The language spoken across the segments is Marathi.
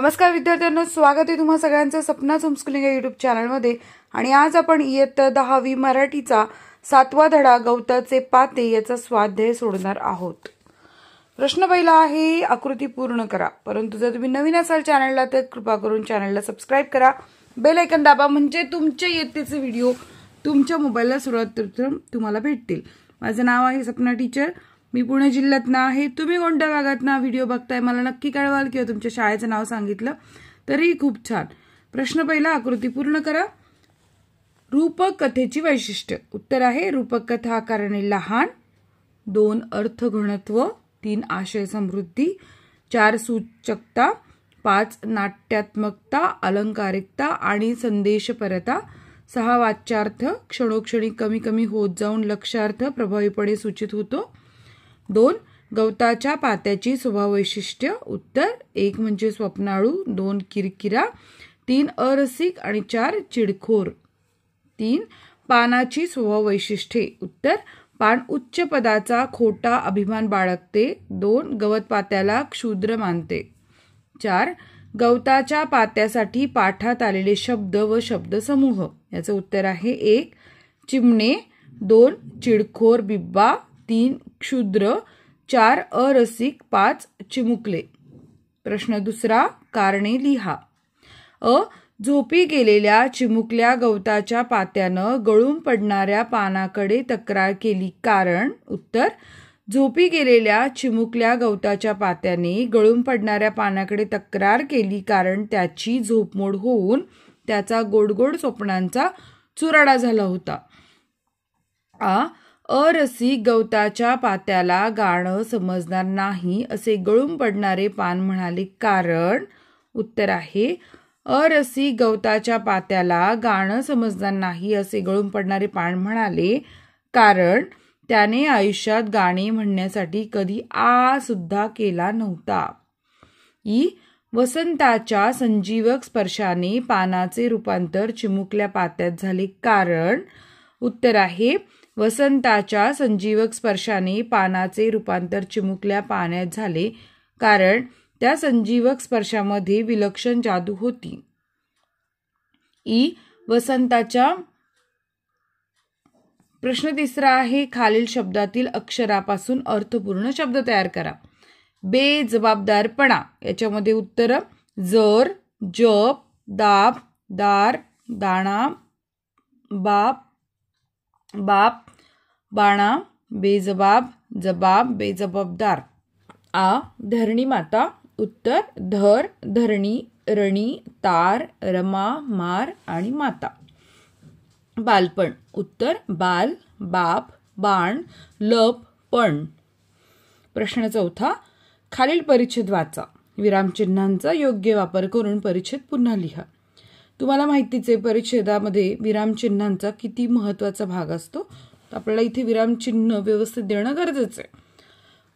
नमस्कार विद्यार्थ्यांना स्वागत आहे तुम्हा सगळ्यांचं सपना होमस्कुलिंग या युट्यूब चॅनलमध्ये आणि आज आपण इयत्ता दहावी मराठीचा सातवा धडा गवताचे पाते याचा स्वाध्याय सोडणार आहोत प्रश्न पहिला आहे आकृती पूर्ण करा परंतु जर तुम्ही नवीन असाल चॅनलला तर कृपा करून चॅनलला सबस्क्राईब करा बेल ऐकन दाबा म्हणजे तुमच्या इयत्तेचे व्हिडिओ तुमच्या मोबाईलला सुरुवात तुम्हाला भेटतील माझं नाव आहे सपना टीचर मी पुणे जिल्ह्यात ना आहे तुम्ही कोणत्या भागात ना व्हिडिओ बघताय मला नक्की कळवाल किंवा तुमच्या शाळेचं नाव सांगितलं तरीही खूप छान प्रश्न पहिला आकृती पूर्ण करा रूपक कथेची वैशिष्ट्य उत्तर आहे रूपक कथा आकाराने लहान दोन घनत्व तीन आशय समृद्धी चार सूचकता पाच नाट्यात्मकता अलंकारिकता आणि संदेशपरता सहा वाच्यार्थ क्षणोक्षणी कमी कमी होत जाऊन लक्षार्थ प्रभावीपणे सूचित होतो दोन गवताच्या पात्याची स्वभाववैशिष्ट्य उत्तर एक म्हणजे स्वप्नाळू दोन किरकिरा तीन अरसिक आणि चार चिडखोर तीन पानाची स्वभाववैशिष्ट्ये उत्तर पान उच्च पदाचा खोटा अभिमान बाळगते दोन गवत पात्याला क्षुद्र मानते चार गवताच्या पात्यासाठी पाठात आलेले शब्द व शब्दसमूह याचं उत्तर आहे एक चिमणे दोन चिडखोर बिब्बा तीन क्षुद्र चार अरसिक पाच चिमुकले प्रश्न दुसरा कारणे लिहा अ झोपी गेलेल्या चिमुकल्या गवताच्या पात्यानं गळून पडणाऱ्या पानाकडे तक्रार केली कारण उत्तर झोपी गेलेल्या चिमुकल्या गवताच्या पात्याने गळून पडणाऱ्या पानाकडे तक्रार केली कारण त्याची झोपमोड होऊन त्याचा गोडगोड स्वप्नांचा चुराडा झाला होता आ अरसी गवताच्या पात्याला गाणं समजणार नाही असे गळून पडणारे पान म्हणाले कारण उत्तर आहे अरसी गवताच्या पात्याला गाणं समजणार नाही असे गळून पडणारे पान म्हणाले कारण त्याने आयुष्यात गाणे म्हणण्यासाठी कधी आ सुद्धा केला नव्हता ई वसंताच्या संजीवक स्पर्शाने पानाचे रूपांतर चिमुकल्या पात्यात झाले कारण उत्तर आहे वसंताच्या संजीवक स्पर्शाने पानाचे रूपांतर चिमुकल्या पाण्यात झाले कारण त्या संजीवक स्पर्शामध्ये विलक्षण जादू होती ई वसंताच्या प्रश्न तिसरा आहे खालील शब्दातील अक्षरापासून अर्थपूर्ण शब्द तयार करा बेजबाबदारपणा याच्यामध्ये उत्तर जर जप दाब दार दाणा बाप बाप बाणा बेजबाब जबाब बेजबाबदार आ धरणी माता उत्तर धर धरणी रणी तार रमा मार आणि माता बालपण उत्तर बाल बाप बाण लप पण प्रश्न चौथा खालील परिच्छेद वाचा विरामचिन्हांचा योग्य वापर करून परिच्छेद पुन्हा लिहा तुम्हाला माहितीच आहे परिच्छेदामध्ये विरामचिन्हांचा किती महत्त्वाचा भाग असतो आपल्याला इथे विरामचिन्ह व्यवस्थित देणं गरजेचं आहे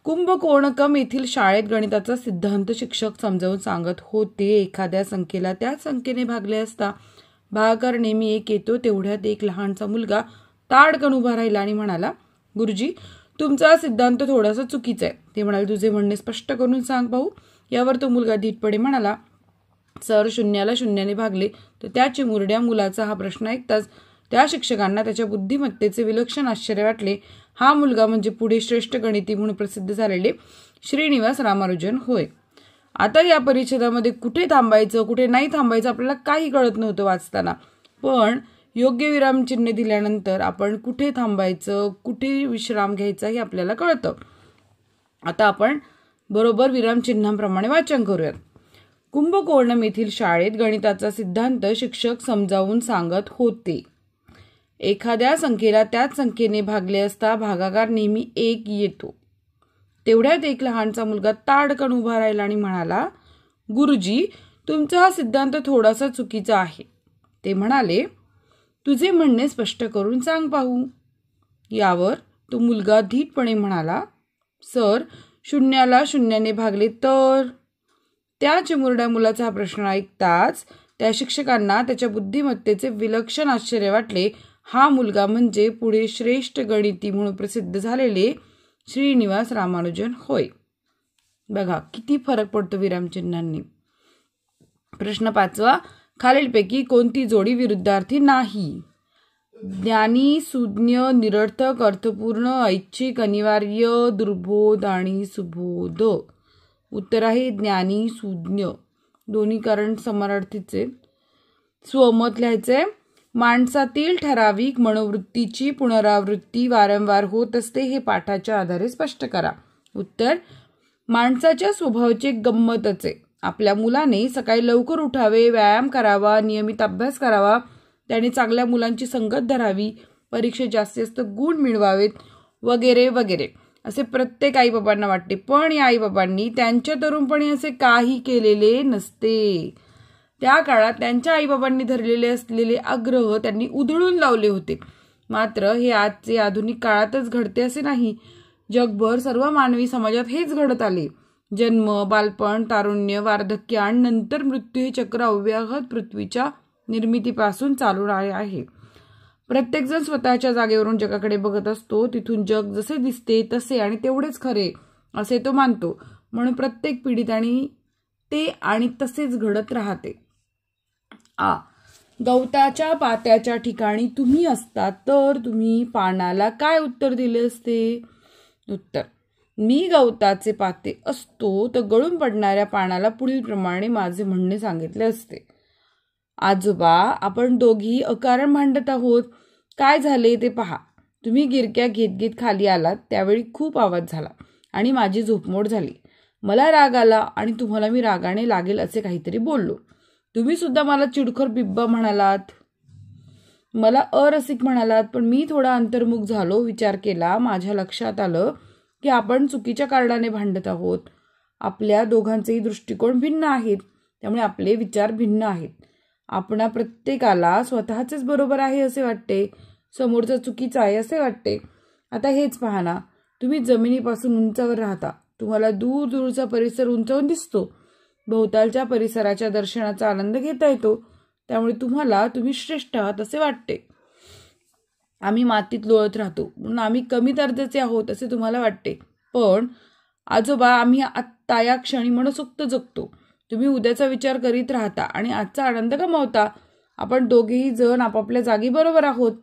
कुंभकोणकम येथील शाळेत गणिताचा सिद्धांत शिक्षक समजावून सांगत होते एखाद्या संख्येला त्या संख्येने भागले असता भागाकार नेहमी एक येतो तेवढ्यात एक लहानसा मुलगा ताडकण उभा राहिला आणि म्हणाला गुरुजी तुमचा सिद्धांत थोडासा चुकीचा आहे ते म्हणाले तुझे म्हणणे स्पष्ट करून सांग भाऊ यावर तो मुलगा धीटपणे म्हणाला सर शून्याला शून्याने भागले तर त्या चिमुरड्या मुलाचा हा प्रश्न ऐकताच त्या शिक्षकांना त्याच्या बुद्धिमत्तेचे विलक्षण आश्चर्य वाटले हा मुलगा म्हणजे पुढे श्रेष्ठ गणिती म्हणून प्रसिद्ध झालेले श्रीनिवास रामानुजन होय आता या परिच्छेदामध्ये कुठे थांबायचं कुठे नाही थांबायचं आपल्याला काही कळत नव्हतं वाचताना पण योग्य विरामचिन्ह दिल्यानंतर आपण कुठे थांबायचं कुठे विश्राम घ्यायचा हे आपल्याला कळतं आता आपण बरोबर विरामचिन्हांप्रमाणे वाचन करूयात कुंभकोणम येथील शाळेत गणिताचा सिद्धांत शिक्षक समजावून सांगत होते एखाद्या संख्येला त्याच संख्येने भागले असता भागाकार नेहमी एक येतो तेवढ्यात एक लहानचा मुलगा ताडकण उभा राहिला आणि म्हणाला गुरुजी तुमचा हा सिद्धांत थोडासा चुकीचा आहे ते म्हणाले तुझे म्हणणे स्पष्ट करून सांग पाहू यावर तो मुलगा धीटपणे म्हणाला सर शून्याला शून्याने भागले तर त्या चिमुरड्या मुलाचा हा प्रश्न ऐकताच त्या शिक्षकांना त्याच्या बुद्धिमत्तेचे विलक्षण आश्चर्य वाटले हा मुलगा म्हणजे पुढे श्रेष्ठ गणिती म्हणून प्रसिद्ध झालेले श्रीनिवास रामानुजन होय बघा किती फरक पडतो विरामचिन्हांनी प्रश्न पाचवा खालीलपैकी कोणती जोडी विरुद्धार्थी नाही ज्ञानी सुज्ञ निरर्थक अर्थपूर्ण ऐच्छिक अनिवार्य दुर्बोध आणि सुबोध उत्तर आहे ज्ञानी सुज्ञ दोन्ही कारण समानार्थीचे स्वमत लिहायचे माणसातील ठराविक मनोवृत्तीची पुनरावृत्ती वारंवार होत असते हे पाठाच्या आधारे स्पष्ट करा उत्तर माणसाच्या स्वभावाचे गंमतचे आपल्या मुलाने सकाळी लवकर उठावे व्यायाम करावा नियमित अभ्यास करावा त्याने चांगल्या मुलांची संगत धरावी परीक्षेत जास्तीत जास्त गुण मिळवावेत वगैरे वगैरे असे प्रत्येक आईबाबांना वाटते पण या आईबाबांनी त्यांच्या तरुणपणी असे काही केलेले नसते त्या काळात त्यांच्या आईबाबांनी धरलेले असलेले आग्रह त्यांनी उधळून लावले होते मात्र हे आजचे आधुनिक काळातच घडते असे नाही जगभर सर्व मानवी समाजात हेच घडत आले जन्म बालपण तारुण्य वार्धक्य आणि नंतर मृत्यू हे चक्र अव्याहत पृथ्वीच्या निर्मितीपासून चालू राहिले आहे प्रत्येकजण स्वतःच्या जागेवरून जगाकडे बघत असतो तिथून जग जसे दिसते तसे आणि तेवढेच खरे असे तो मानतो म्हणून प्रत्येक पिढीत आणि ते आणि तसेच घडत राहते आ गवताच्या पात्याच्या ठिकाणी तुम्ही असता तर तुम्ही पानाला काय उत्तर दिले असते उत्तर मी गवताचे पाते असतो तर गळून पडणाऱ्या पानाला पुढील प्रमाणे माझे म्हणणे सांगितले असते आजोबा आपण दोघी अकारण भांडत आहोत काय झाले ते पहा तुम्ही गिरक्या घेत घेत खाली आलात त्यावेळी खूप आवाज झाला आणि माझी झोपमोड झाली मला राग आला आणि तुम्हाला मी रागाने लागेल असे काहीतरी बोललो तुम्ही सुद्धा मला चिडखोर बिब्बा म्हणालात मला अरसिक म्हणालात पण मी थोडा अंतर्मुख झालो विचार केला माझ्या लक्षात आलं की आपण चुकीच्या कारणाने भांडत आहोत आपल्या दोघांचेही दृष्टिकोन भिन्न आहेत त्यामुळे आपले विचार भिन्न आहेत आपणा प्रत्येकाला स्वतःचेच बरोबर आहे असे वाटते समोरचं चुकीचा आहे असे वाटते आता हेच पहा ना तुम्ही जमिनीपासून उंचावर राहता तुम्हाला दूर दूरचा परिसर उंचावून दिसतो भोवतालच्या परिसराच्या दर्शनाचा आनंद घेता येतो त्यामुळे तुम्हाला तुम्ही श्रेष्ठ आहात असे वाटते आम्ही मातीत लोळत राहतो म्हणून आम्ही कमी दर्जाचे आहोत असे तुम्हाला वाटते पण आजोबा आम्ही आत्ता या क्षणी मनसोक्त जगतो तुम्ही उद्याचा विचार करीत राहता आणि आजचा आनंद गमावता आपण दोघेही जण आपापल्या जागी बरोबर आहोत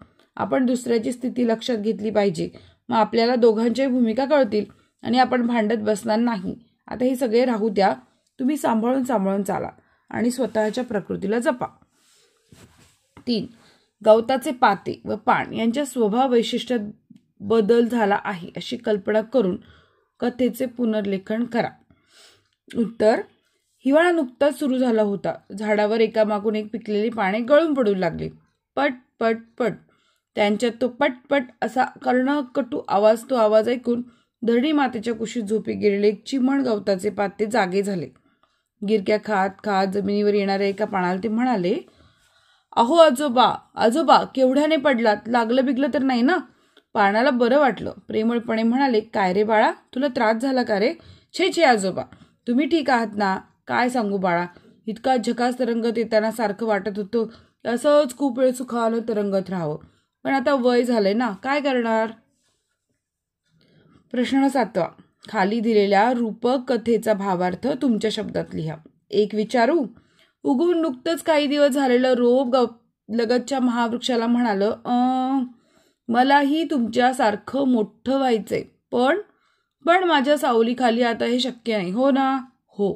आपण दुसऱ्याची स्थिती लक्षात घेतली पाहिजे मग आपल्याला दोघांच्याही भूमिका कळतील आणि आपण भांडत बसणार नाही आता हे सगळे राहू द्या तुम्ही सांभाळून सांभाळून चाला आणि स्वतःच्या प्रकृतीला जपा तीन गवताचे पाते व पान यांच्या स्वभाव वैशिष्ट्यात बदल झाला आहे अशी कल्पना करून कथेचे पुनर्लेखन करा उत्तर हिवाळा नुकताच सुरू झाला होता झाडावर एकामागून एक पिकलेली पाने गळून पडू लागली पट पट पट त्यांच्यात तो पट पट असा कर्णकटू आवाज तो आवाज ऐकून धरणी मातेच्या कुशीत झोपी गेलेले चिमण गवताचे पाते जागे झाले गिरक्या खात खात जमिनीवर येणाऱ्या एका पाण्याला ते म्हणाले अहो आजोबा आजोबा केवढ्याने पडलात लागलं बिगलं तर नाही ना पाण्याला बरं वाटलं प्रेमळपणे म्हणाले काय रे बाळा तुला त्रास झाला का रे छे छे आजोबा तुम्ही ठीक आहात ना काय सांगू बाळा इतका झकास तरंगत येताना सारखं वाटत होतं असंच खूप वेळ सुखानं तरंगत राहावं पण आता वय झालंय ना काय करणार प्रश्न सातवा खाली दिलेल्या रूपक कथेचा भावार्थ तुमच्या शब्दात लिहा एक विचारू उगून नुकतंच काही दिवस झालेलं रोप गप लगतच्या महावृक्षाला म्हणालं मलाही तुमच्यासारखं मोठं व्हायचंय पण पण माझ्या सावलीखाली आता हे शक्य नाही हो ना हो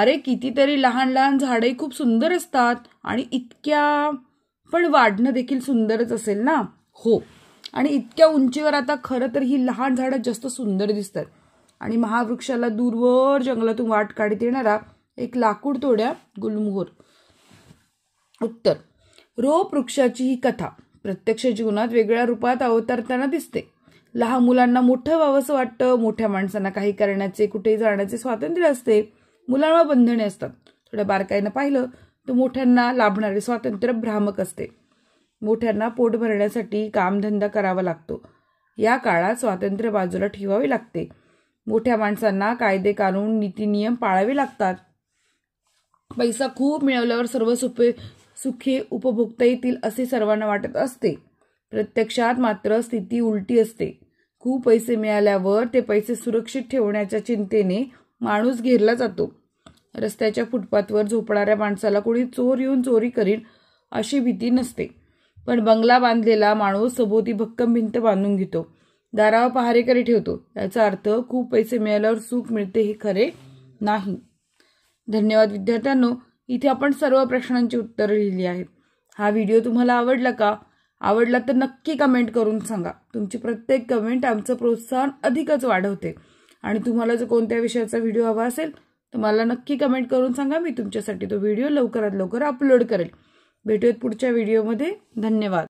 अरे कितीतरी लहान लहान झाडे खूप सुंदर असतात आणि इतक्या पण वाढणं देखील सुंदरच असेल ना हो आणि इतक्या उंचीवर आता खरं तर ही लहान झाडं जास्त सुंदर दिसतात आणि महावृक्षाला दूरवर जंगलातून वाट काढत येणारा एक लाकूड तोड्या गुलमोहर उत्तर रो वृक्षाची ही कथा प्रत्यक्ष जीवनात वेगळ्या रूपात अवतरताना दिसते लहान मुलांना मोठं व्हावंसं वाटतं मोठ्या माणसांना काही करण्याचे कुठे जाण्याचे स्वातंत्र्य असते मुलांवर बंधने असतात थोड्या बारकाईनं पाहिलं तर मोठ्यांना लाभणारे स्वातंत्र्य भ्रामक असते मोठ्यांना पोट भरण्यासाठी कामधंदा करावा लागतो या काळात स्वातंत्र्य बाजूला ठेवावे लागते मोठ्या माणसांना कायदे कानून नियम पाळावे लागतात पैसा खूप मिळवल्यावर सर्व सुपे सुखे उपभोगता येतील असे सर्वांना वाटत असते प्रत्यक्षात मात्र स्थिती उलटी असते खूप पैसे मिळाल्यावर ते पैसे सुरक्षित ठेवण्याच्या चिंतेने माणूस घेरला जातो रस्त्याच्या फुटपाथवर झोपणाऱ्या माणसाला कोणी चोर येऊन चोरी करीन अशी भीती नसते पण बंगला बांधलेला माणूस सभोवती भक्कम भिंत बांधून घेतो दारावर पहारेकरी ठेवतो याचा अर्थ खूप पैसे मिळाल्यावर सुख मिळते हे खरे नाही धन्यवाद विद्यार्थ्यांनो इथे आपण सर्व प्रश्नांची उत्तरं लिहिली आहेत हा व्हिडिओ तुम्हाला आवडला का आवडला तर नक्की कमेंट करून सांगा तुमची प्रत्येक कमेंट आमचं प्रोत्साहन अधिकच वाढवते आणि तुम्हाला जर कोणत्या विषयाचा व्हिडिओ हवा असेल तर मला नक्की कमेंट करून सांगा मी तुमच्यासाठी तो व्हिडिओ लवकरात लवकर अपलोड करेल भेटूयात पुढच्या व्हिडिओमध्ये धन्यवाद